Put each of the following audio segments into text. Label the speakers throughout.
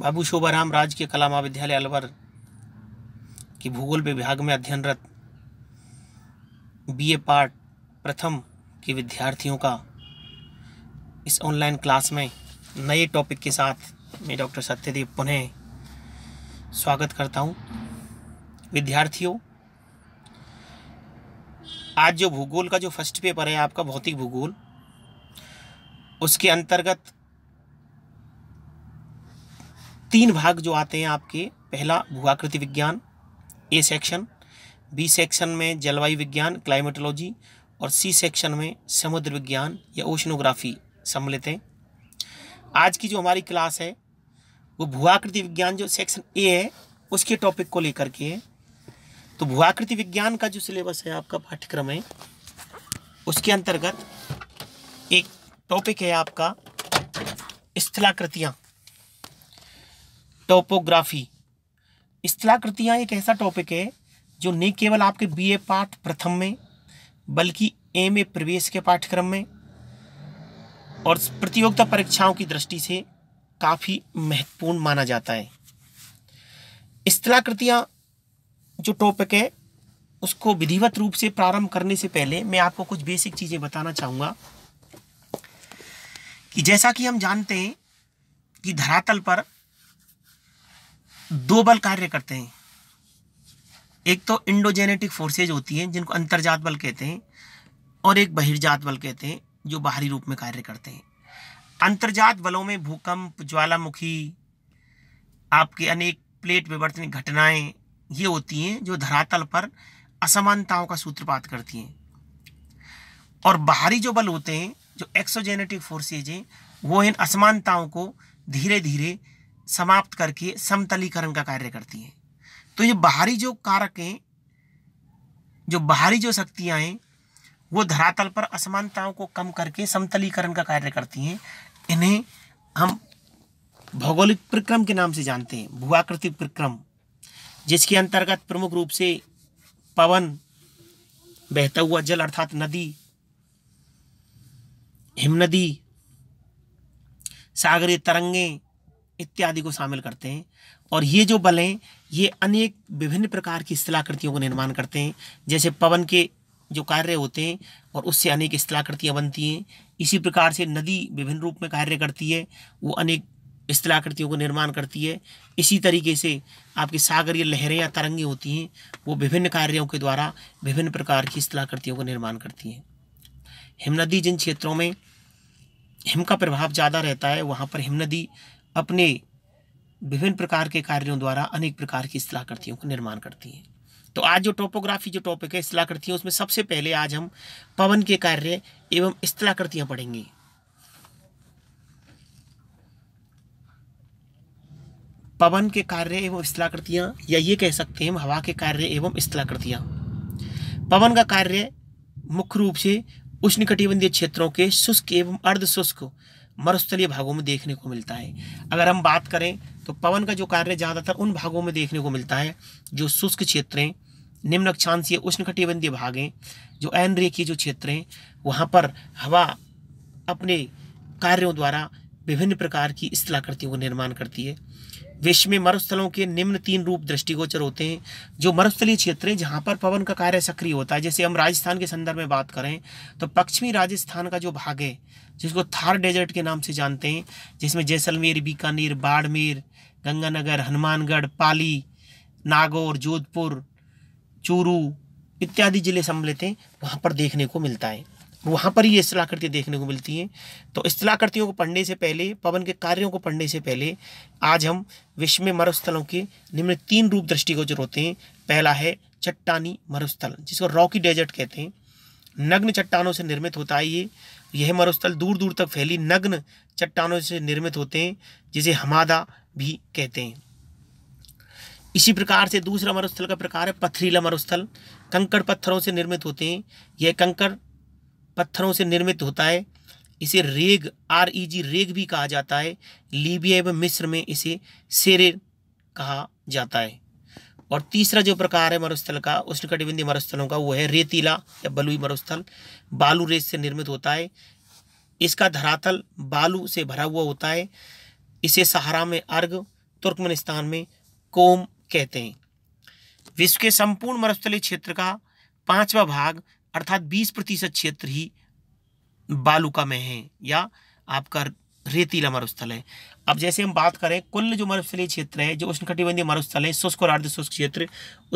Speaker 1: बाबू शोभाराम राज के कला महाविद्यालय अलवर की भूगोल विभाग में अध्ययनरत बीए पार्ट प्रथम के विद्यार्थियों का इस ऑनलाइन क्लास में नए टॉपिक के साथ मैं डॉक्टर सत्यदेव पुनः स्वागत करता हूं विद्यार्थियों आज जो भूगोल का जो फर्स्ट पेपर है आपका भौतिक भूगोल उसके अंतर्गत तीन भाग जो आते हैं आपके पहला भूआकृति विज्ञान ए सेक्शन बी सेक्शन में जलवायु विज्ञान क्लाइमेटोलॉजी और सी सेक्शन में समुद्र विज्ञान या ओशनोग्राफी सम्मिलित हैं आज की जो हमारी क्लास है वो भूआकृति विज्ञान जो सेक्शन ए है उसके टॉपिक को लेकर के है तो भूआकृति विज्ञान का जो सिलेबस है आपका पाठ्यक्रम है उसके अंतर्गत एक टॉपिक है आपका स्थलाकृतियाँ टोपोग्राफी स्थलाकृतियाँ एक ऐसा टॉपिक है जो न केवल आपके बीए पाठ प्रथम में बल्कि एम ए प्रवेश के पाठ्यक्रम में और प्रतियोगिता परीक्षाओं की दृष्टि से काफ़ी महत्वपूर्ण माना जाता है स्थलाकृतियाँ जो टॉपिक है उसको विधिवत रूप से प्रारंभ करने से पहले मैं आपको कुछ बेसिक चीज़ें बताना चाहूँगा कि जैसा कि हम जानते हैं कि धरातल पर दो बल कार्य करते हैं एक तो इंडोजेनेटिक फोर्सेज होती हैं जिनको अंतर्जात बल कहते हैं और एक बहिर्जात बल कहते हैं जो बाहरी रूप में कार्य करते हैं अंतर्जात बलों में भूकंप ज्वालामुखी आपके अनेक प्लेट विवर्तनिक घटनाएं ये होती हैं जो धरातल पर असमानताओं का सूत्रपात करती हैं और बाहरी जो बल होते हैं जो एक्सोजेनेटिक फोर्सेज हैं वो इन असमानताओं को धीरे धीरे समाप्त करके समतलीकरण का कार्य करती हैं तो ये बाहरी जो कारक हैं जो बाहरी जो शक्तियाँ हैं वो धरातल पर असमानताओं को कम करके समतलीकरण का कार्य करती हैं इन्हें हम भौगोलिक प्रक्रम के नाम से जानते हैं भूआकृति प्रक्रम जिसके अंतर्गत प्रमुख रूप से पवन बहता हुआ जल अर्थात नदी हिमनदी सागरी तरंगें इत्यादि को शामिल करते हैं और ये जो बल हैं ये अनेक विभिन्न प्रकार की स्थलाकृतियों का निर्माण करते हैं जैसे पवन के जो कार्य होते हैं और उससे अनेक स्थलाकृतियाँ बनती हैं इसी प्रकार से नदी विभिन्न रूप में कार्य करती है वो अनेक स्थलाकृतियों का निर्माण करती है इसी तरीके से आपकी सागरीय लहरें या तरंगे होती हैं वो विभिन्न कार्यों के द्वारा विभिन्न प्रकार की स्थलाकृतियों का निर्माण करती हैं हिमनदी जिन क्षेत्रों में हिम का प्रभाव ज़्यादा रहता है वहाँ पर हिमनदी अपने विभिन्न प्रकार के कार्यों द्वारा अनेक प्रकार की स्थलाकृतियों का निर्माण करती हैं तो आज जो टोपोग्राफी जो टॉपिक है सलाहकृतियाँ उसमें सबसे पहले आज हम पवन के कार्य एवं स्थलाकृतियाँ पढ़ेंगे पवन के कार्य एवं स्थलाकृतियाँ या ये कह सकते हैं हम हवा के कार्य एवं स्थलाकृतियाँ पवन का कार्य मुख्य रूप से उष्णकटिबंधीय क्षेत्रों के शुष्क एवं अर्ध शुष्क मरुस्थलीय भागों में देखने को मिलता है अगर हम बात करें तो पवन का जो कार्य ज़्यादातर उन भागों में देखने को मिलता है जो शुष्क हैं निम्न अक्षांशीय उष्ण कटिबंधीय भागें जो एन रेखीय जो क्षेत्र हैं वहाँ पर हवा अपने कार्यों द्वारा विभिन्न प्रकार की स्थलाकृतियों का निर्माण करती है विश्व में मरुस्थलों के निम्न तीन रूप दृष्टिगोचर होते हैं जो मरुस्थलीय क्षेत्र हैं जहाँ पर पवन का कार्य सक्रिय होता है जैसे हम राजस्थान के संदर्भ में बात करें तो पश्चिमी राजस्थान का जो भाग है जिसको थार डेजर्ट के नाम से जानते हैं जिसमें जैसलमेर बीकानेर बाड़मेर गंगानगर हनुमानगढ़ पाली नागौर जोधपुर चूरू इत्यादि जिले सम्मिलित हैं वहाँ पर देखने को मिलता है वहाँ पर ही ये स्थलाकृतियाँ देखने को मिलती हैं तो स्थलाकृतियों को पढ़ने से पहले पवन के कार्यों को पढ़ने से पहले आज हम विश्व में मरुस्थलों के निम्न तीन रूप को होते हैं पहला है चट्टानी मरुस्थल जिसको रॉकी डेजर्ट कहते हैं नग्न चट्टानों से निर्मित होता है ये यह मरुस्थल दूर दूर तक फैली नग्न चट्टानों से निर्मित होते हैं जिसे हमादा भी कहते हैं इसी प्रकार से दूसरा मरुस्थल का प्रकार है पथरीला मरुस्थल कंकड़ पत्थरों से निर्मित होते हैं यह कंकड़ पत्थरों से निर्मित होता है इसे रेग आर ई जी रेग भी कहा जाता है लीबिया एवं मिस्र में इसे सेरे कहा जाता है और तीसरा जो प्रकार है मरुस्थल का उष्णकटिबंधीय मरुस्थलों का वो है रेतीला या बलुई मरुस्थल बालू रेत से निर्मित होता है इसका धरातल बालू से भरा हुआ होता है इसे सहारा में अर्घ तुर्कमेनिस्तान में कोम कहते हैं विश्व के संपूर्ण मरुस्थली क्षेत्र का पांचवा भाग अर्थात 20 प्रतिशत क्षेत्र ही बालुका में है या आपका रेतीला मरुस्थल है अब जैसे हम बात करें कुल जो मरुस्थलीय क्षेत्र है जो उष्णकटिबंधीय मरुस्थल है शुष्क और अर्ध शुष्क क्षेत्र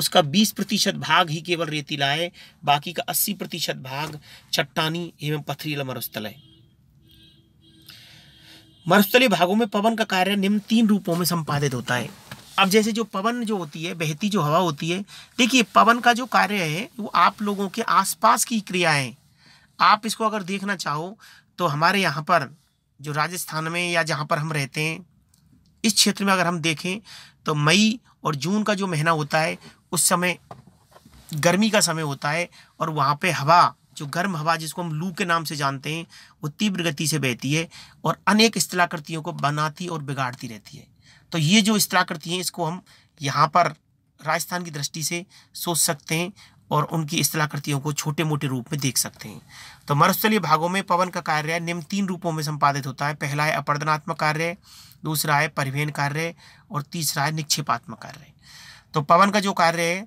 Speaker 1: उसका 20 प्रतिशत भाग ही केवल रेतीला है बाकी का 80 प्रतिशत भाग चट्टानी एवं पथरीला मरुस्थल है मरुस्थलीय भागों में पवन का कार्य निम्न तीन रूपों में संपादित होता है अब जैसे जो पवन जो होती है बहती जो हवा होती है देखिए पवन का जो कार्य है वो आप लोगों के आसपास की क्रियाएं आप इसको अगर देखना चाहो तो हमारे यहाँ पर जो राजस्थान में या जहाँ पर हम रहते हैं इस क्षेत्र में अगर हम देखें तो मई और जून का जो महीना होता है उस समय गर्मी का समय होता है और वहाँ पर हवा जो गर्म हवा जिसको हम लू के नाम से जानते हैं वो तीव्र गति से बहती है और अनेक स्थलाकृतियों को बनाती और बिगाड़ती रहती है तो ये जो स्थलाकृति हैं इसको हम यहाँ पर राजस्थान की दृष्टि से सोच सकते हैं और उनकी स्थलाकृतियों को छोटे मोटे रूप में देख सकते हैं तो मरुस्थलीय भागों में पवन का कार्य निम्न तीन रूपों में संपादित होता है पहला है अपर्दनात्मक कार्य दूसरा है परिवहन कार्य और तीसरा है निक्षेपात्मक कार्य तो पवन का जो कार्य है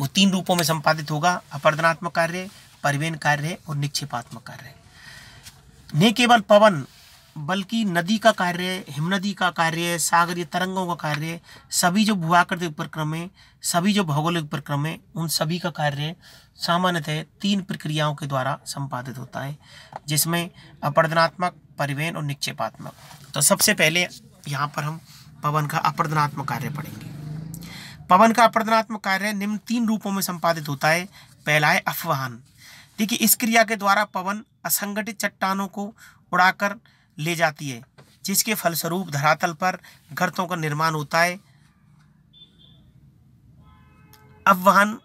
Speaker 1: वो तीन रूपों में संपादित होगा अपर्दनात्मक कार्य परिवहन कार्य और निक्षेपात्मक कार्य न केवल पवन बल्कि नदी का कार्य हिमनदी का कार्य सागरीय तरंगों का कार्य सभी जो भूआकृतिक उपक्रम है सभी जो भौगोलिक उपक्रम है उन सभी का कार्य सामान्यतः तीन प्रक्रियाओं के द्वारा संपादित होता है जिसमें अपर्दनात्मक परिवहन और निक्षेपात्मक तो सबसे पहले यहाँ पर हम पवन का अपर्दनात्मक कार्य पढ़ेंगे पवन का अपर्दनात्मक कार्य निम्न तीन रूपों में संपादित होता है पहला है अफवाहन देखिए इस क्रिया के द्वारा पवन असंगठित चट्टानों को उड़ाकर ले जाती है जिसके फलस्वरूप धरातल पर गर्तों का निर्माण होता है अववाहन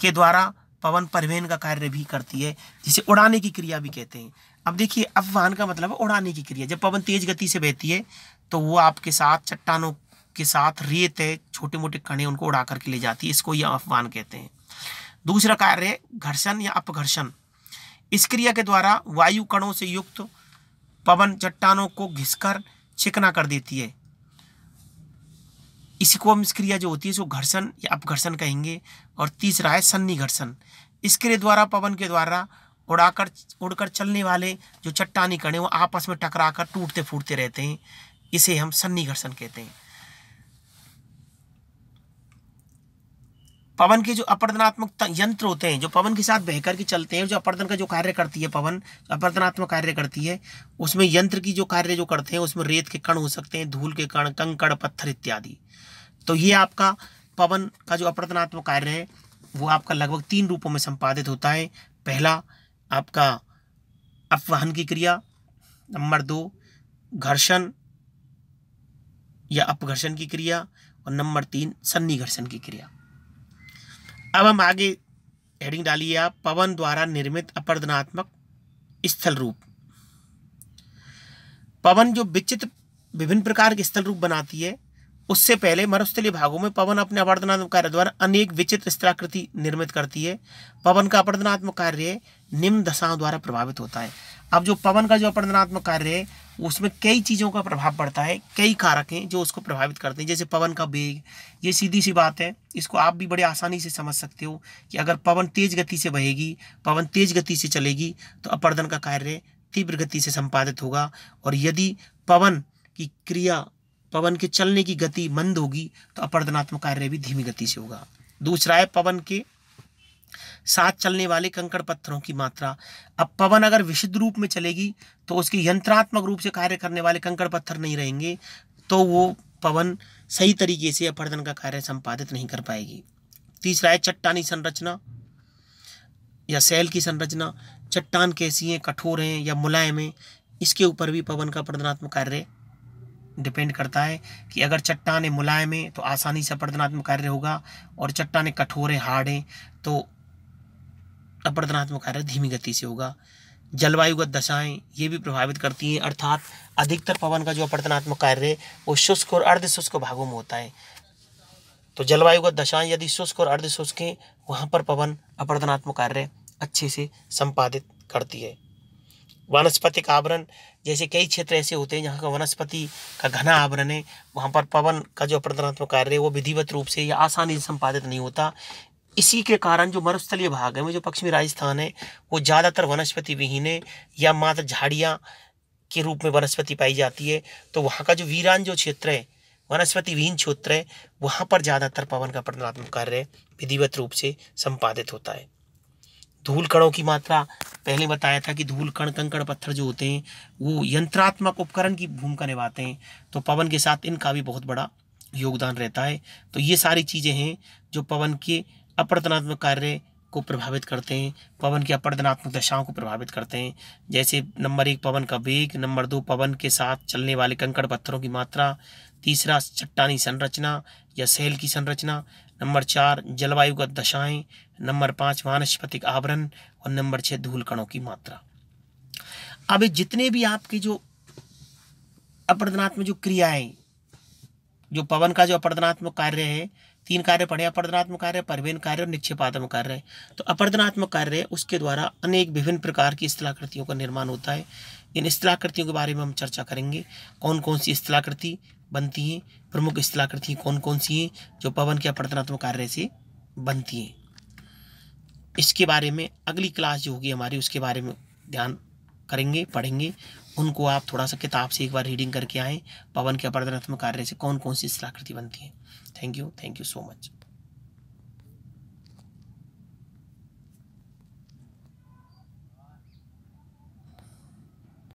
Speaker 1: के द्वारा पवन परिवहन का कार्य भी करती है जिसे उड़ाने की क्रिया भी कहते हैं अब देखिए अववाहन का मतलब है उड़ाने की क्रिया जब पवन तेज गति से बहती है तो वो आपके साथ चट्टानों के साथ रेत है छोटे मोटे कणे उनको उड़ा करके ले जाती है इसको यह अफवान कहते हैं दूसरा कार्य घर्षण या अपघर्षण इस क्रिया के द्वारा वायु कणों से युक्त पवन चट्टानों को घिसकर चिकना कर देती है इसी को हम क्रिया जो होती है इसको घर्षण या अपघर्षण कहेंगे और तीसरा है सन्नी घर्षण इसके द्वारा पवन के द्वारा उड़ाकर उड़कर चलने वाले जो चट्टानी कण वो आपस में टकरा कर टूटते फूटते रहते हैं इसे हम सन्नी घर्षण कहते हैं पवन के जो अपर्दनात्मक यंत्र होते हैं जो पवन के साथ बहकर के चलते हैं जो अपर्दन का जो कार्य करती है पवन अपर्दनात्मक कार्य करती है उसमें यंत्र की जो कार्य जो करते हैं उसमें रेत के कण हो सकते हैं धूल के कण कंकड़ पत्थर इत्यादि तो ये आपका पवन का जो अपर्दनात्मक कार्य है वो आपका लगभग तीन रूपों में संपादित होता है पहला आपका अपवाहन की क्रिया नंबर दो घर्षण या अपघर्षण की क्रिया और नंबर तीन सन्नी घर्षण की क्रिया अब हम आगे हेडिंग डालिए आप पवन द्वारा निर्मित अपर्दनात्मक स्थल रूप पवन जो विचित्र विभिन्न प्रकार के स्थल रूप बनाती है उससे पहले मरुस्थली भागों में पवन अपने अपर्दनात्मक कार्य द्वारा अनेक विचित्र स्थलाकृति निर्मित करती है पवन का अपर्दनात्मक कार्य निम्न दशाओं द्वारा प्रभावित होता है अब जो पवन का जो अपरदनात्मक कार्य है उसमें कई चीज़ों का प्रभाव पड़ता है कई कारक हैं जो उसको प्रभावित करते हैं जैसे पवन का वेग ये सीधी सी बात है इसको आप भी बड़े आसानी से समझ सकते हो कि अगर पवन तेज गति से बहेगी पवन तेज गति से चलेगी तो अपर्दन का कार्य तीव्र गति से संपादित होगा और यदि पवन की क्रिया पवन के चलने की गति मंद होगी तो अपर्दनात्मक कार्य भी धीमी गति से होगा दूसरा है पवन के साथ चलने वाले कंकड़ पत्थरों की मात्रा अब पवन अगर विशुद्ध रूप में चलेगी तो उसके यंत्रात्मक रूप से कार्य करने वाले कंकड़ पत्थर नहीं रहेंगे तो वो पवन सही तरीके से अपर्दन का कार्य संपादित नहीं कर पाएगी तीसरा है चट्टानी संरचना या सेल की संरचना चट्टान कैसी है कठोर हैं या मुलायम है इसके ऊपर भी पवन का प्रदनात्मक कार्य डिपेंड करता है कि अगर चट्टान मुलायम है तो आसानी से प्रदनात्मक कार्य होगा और चट्टान कठोर है हार्ड है तो अपर्दनात्मक कार्य धीमी गति से होगा जलवायुगत दशाएं ये भी प्रभावित करती हैं अर्थात अधिकतर पवन का जो अपर्दनात्मक कार्य है वो शुष्क और अर्ध शुष्क भागों में होता है तो जलवायुगत दशाएं यदि शुष्क और अर्ध शुष्क हैं वहाँ पर पवन अपर्दनात्मक कार्य अच्छे से संपादित करती है वनस्पतिक आवरण जैसे कई क्षेत्र ऐसे होते हैं जहाँ का वनस्पति का घना आवरण है वहाँ पर पवन का जो अपर्दनात्मक कार्य है वो विधिवत रूप से या आसानी से संपादित नहीं होता इसी के कारण जो मरुस्थलीय भाग है जो पश्चिमी राजस्थान है वो ज़्यादातर वनस्पति विहीने या मात्र झाड़ियाँ के रूप में वनस्पति पाई जाती है तो वहाँ का जो वीरान जो क्षेत्र है वनस्पति विहीन क्षेत्र है वहाँ पर ज़्यादातर पवन का प्रणात्मक कार्य विधिवत रूप से संपादित होता है धूल कणों की मात्रा पहले बताया था कि धूल कण कंकड़ पत्थर जो होते हैं वो यंत्रात्मक उपकरण की भूमिका निभाते हैं तो पवन के साथ इनका भी बहुत बड़ा योगदान रहता है तो ये सारी चीज़ें हैं जो पवन के अपवर्तनात्मक कार्य को प्रभावित करते हैं पवन की अपवर्तनात्मक दशाओं को प्रभावित करते हैं जैसे नंबर एक पवन का वेग नंबर दो पवन के साथ चलने वाले कंकड़ पत्थरों की मात्रा तीसरा चट्टानी संरचना या सेल की संरचना नंबर चार जलवायुगत दशाएं नंबर पाँच वानस्पतिक आवरण और नंबर छः धूलकणों की मात्रा अब जितने भी आपके जो अपर्दनात्मक जो क्रियाएं जो पवन का जो अपवर्तनात्मक कार्य है तीन कार्य पढ़े अपर्दनात्मक कार्य परवेन कार्य और निक्षेपात्मक कार्य तो अपर्दनात्मक कार्य उसके द्वारा अनेक विभिन्न प्रकार की स्थलाकृतियों का निर्माण होता है इन स्थलाकृतियों के बारे में हम चर्चा करेंगे कौन कौन सी स्थलाकृति बनती हैं प्रमुख स्थलाकृतियाँ कौन कौन सी हैं जो पवन के अपर्दनात्मक कार्य से बनती हैं इसके बारे में अगली क्लास जो होगी हमारी उसके बारे में ध्यान करेंगे पढ़ेंगे उनको आप थोड़ा सा किताब से एक बार रीडिंग करके आएँ पवन के अपर्धनात्मक कार्य से कौन कौन सी स्थलाकृति बनती है thank you thank you so much